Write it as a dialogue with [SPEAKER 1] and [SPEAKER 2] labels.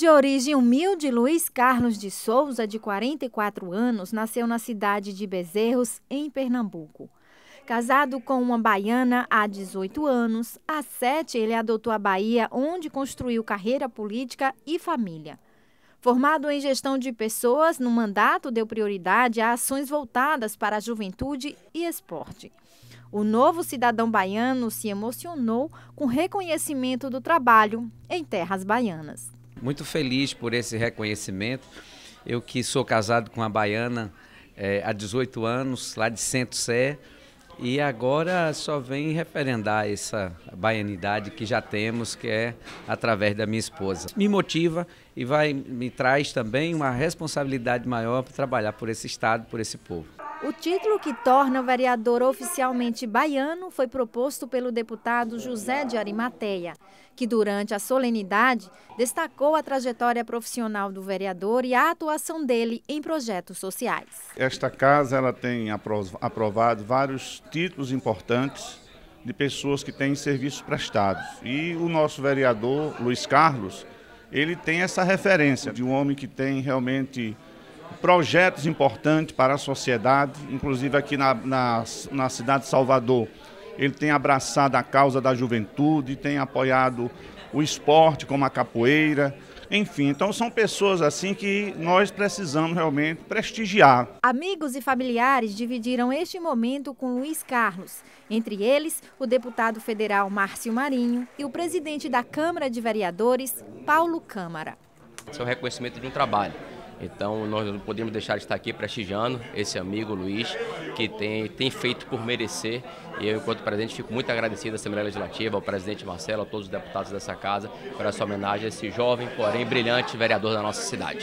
[SPEAKER 1] De origem humilde, Luiz Carlos de Souza, de 44 anos, nasceu na cidade de Bezerros, em Pernambuco. Casado com uma baiana há 18 anos, há sete ele adotou a Bahia, onde construiu carreira política e família. Formado em gestão de pessoas, no mandato deu prioridade a ações voltadas para a juventude e esporte. O novo cidadão baiano se emocionou com o reconhecimento do trabalho em terras baianas
[SPEAKER 2] muito feliz por esse reconhecimento. Eu que sou casado com a baiana é, há 18 anos, lá de Santo Sé, e agora só vem referendar essa baianidade que já temos, que é através da minha esposa. Me motiva e vai me traz também uma responsabilidade maior para trabalhar por esse estado, por esse povo.
[SPEAKER 1] O título que torna o vereador oficialmente baiano foi proposto pelo deputado José de Arimateia, que durante a solenidade destacou a trajetória profissional do vereador e a atuação dele em projetos sociais.
[SPEAKER 3] Esta casa ela tem aprovado vários títulos importantes de pessoas que têm serviços prestados. E o nosso vereador Luiz Carlos, ele tem essa referência de um homem que tem realmente projetos importantes para a sociedade, inclusive aqui na, na, na cidade de Salvador. Ele tem abraçado a causa da juventude, tem apoiado o esporte, como a capoeira, enfim, então são pessoas assim que nós precisamos realmente prestigiar.
[SPEAKER 1] Amigos e familiares dividiram este momento com Luiz Carlos, entre eles o deputado federal Márcio Marinho e o presidente da Câmara de Vereadores, Paulo Câmara.
[SPEAKER 4] Esse é o reconhecimento de um trabalho então nós não podemos deixar de estar aqui prestigiando esse amigo Luiz, que tem, tem feito por merecer. E eu, enquanto presidente, fico muito agradecido à Assembleia Legislativa, ao presidente Marcelo, a todos os deputados dessa casa, por essa homenagem a esse jovem, porém brilhante vereador da nossa cidade.